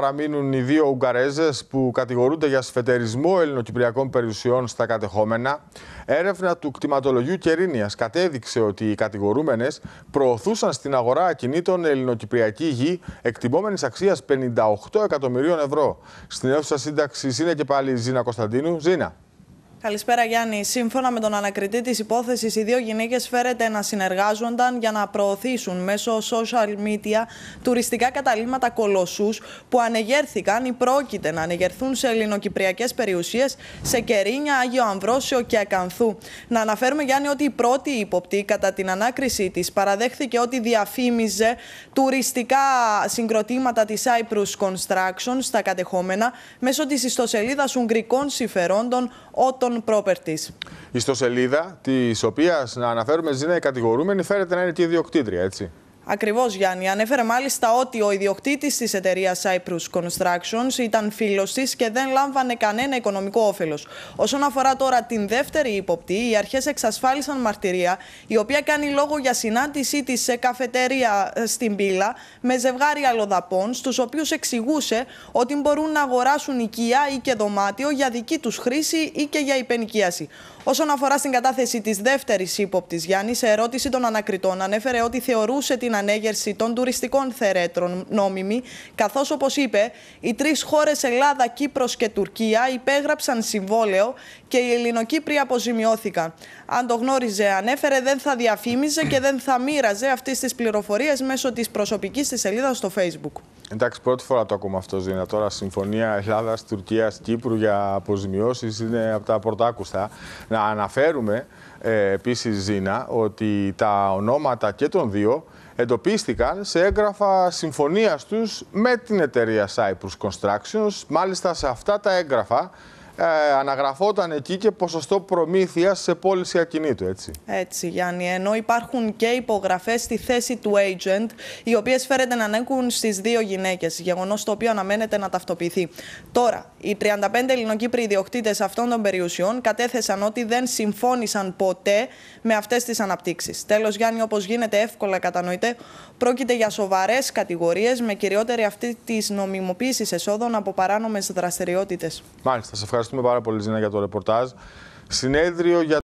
παραμείνουν οι δύο Ουγγαρέζες που κατηγορούνται για σφετερισμό ελληνοκυπριακών περιουσιών στα κατεχόμενα. Έρευνα του κτηματολογιού Κερίνια κατέδειξε ότι οι κατηγορούμενες προωθούσαν στην αγορά ακινήτων ελληνοκυπριακή γη εκτιμόμενη αξία 58 εκατομμυρίων ευρώ. Στην αίθουσα σύνταξης είναι και πάλι η Ζήνα Κωνσταντίνου. Ζήνα. Καλησπέρα Γιάννη. Σύμφωνα με τον ανακριτή της υπόθεσης, οι δύο γυναίκες φέρεται να συνεργάζονταν για να προωθήσουν μέσω social media τουριστικά καταλήμματα κολοσσούς που ανεγέρθηκαν ή πρόκειται να ανεγερθούν σε ελληνοκυπριακές περιουσίες σε Κερίνια, Άγιο Αμβρόσιο και Ακανθού. Να αναφέρουμε Γιάννη ότι η πρώτη υποπτή κατά την ανάκρισή της παραδέχθηκε ότι διαφήμιζε τουριστικά συγκροτήματα της Cyprus Construction στα κατεχόμενα μέσω της ιστοσελίδας ουγγρικών συμφερόντων ότων Properties. Η ιστοσελίδα της οποίας, να αναφέρουμε, είναι κατηγορούμενη, φέρεται να είναι και ιδιοκτήτρια, έτσι. Ακριβώς, Γιάννη. Ανέφερε μάλιστα ότι ο ιδιοκτήτης της εταιρείας Cyprus Constructions ήταν φίλος της και δεν λάμβανε κανένα οικονομικό όφελος. Όσον αφορά τώρα την δεύτερη υποπτή, οι αρχές εξασφάλισαν μαρτυρία, η οποία κάνει λόγο για συνάντησή της σε καφετέρια ε, στην Πύλα με ζευγάρι αλλοδαπών, στους οποίους εξηγούσε ότι μπορούν να αγοράσουν οικία ή και δωμάτιο για δική τους χρήση ή και για υπενοικίαση. Όσον αφορά στην κατάθεση της δεύτερης ύποπτης, Γιάννη, σε ερώτηση των ανακριτών, ανέφερε ότι θεωρούσε την ανέγερση των τουριστικών θερέτρων νόμιμη, καθώς όπως είπε, οι τρεις χώρες Ελλάδα, Κύπρος και Τουρκία υπέγραψαν συμβόλαιο και οι Ελληνοκύπροι αποζημιώθηκαν. Αν το γνώριζε, ανέφερε, δεν θα διαφήμιζε και δεν θα μοίραζε αυτές τις πληροφορίες μέσω της προσωπικής της σελίδας στο Facebook. Εντάξει, πρώτη φορά το ακούμε αυτό, Ζήνα. Τώρα, συμφωνία Ελλάδας, Τουρκίας, Κύπρου για αποζημιώσεις είναι από τα πρωτάκουστα. Να αναφέρουμε ε, επίσης, Ζήνα, ότι τα ονόματα και των δύο εντοπίστηκαν σε έγγραφα συμφωνίας τους με την εταιρεία Cyprus Constructions. Μάλιστα σε αυτά τα έγγραφα ε, αναγραφόταν εκεί και ποσοστό προμήθειας σε πώληση ακινήτου, έτσι. Έτσι, Γιάννη. Ενώ υπάρχουν και υπογραφές στη θέση του agent, οι οποίες φέρεται να ανέκουν στις δύο γυναίκες, γεγονός το οποίο αναμένεται να ταυτοποιηθεί. Τώρα, οι 35 Ελληνοκύπροι ιδιοκτήτες αυτών των περιουσιών κατέθεσαν ότι δεν συμφώνησαν ποτέ με αυτές τις αναπτύξεις. Τέλος, Γιάννη, όπως γίνεται εύκολα κατανοητέ, πρόκειται για σοβαρές κατηγορίες με κυριότερη αυτή της νομιμοποίησης εσόδων από παράνομες δραστηριότητες. Μάλιστα, σε ευχαριστώ ευχαριστούμε πάρα πολύ, Ζήνα, για το ρεπορτάζ. Συνέδριο για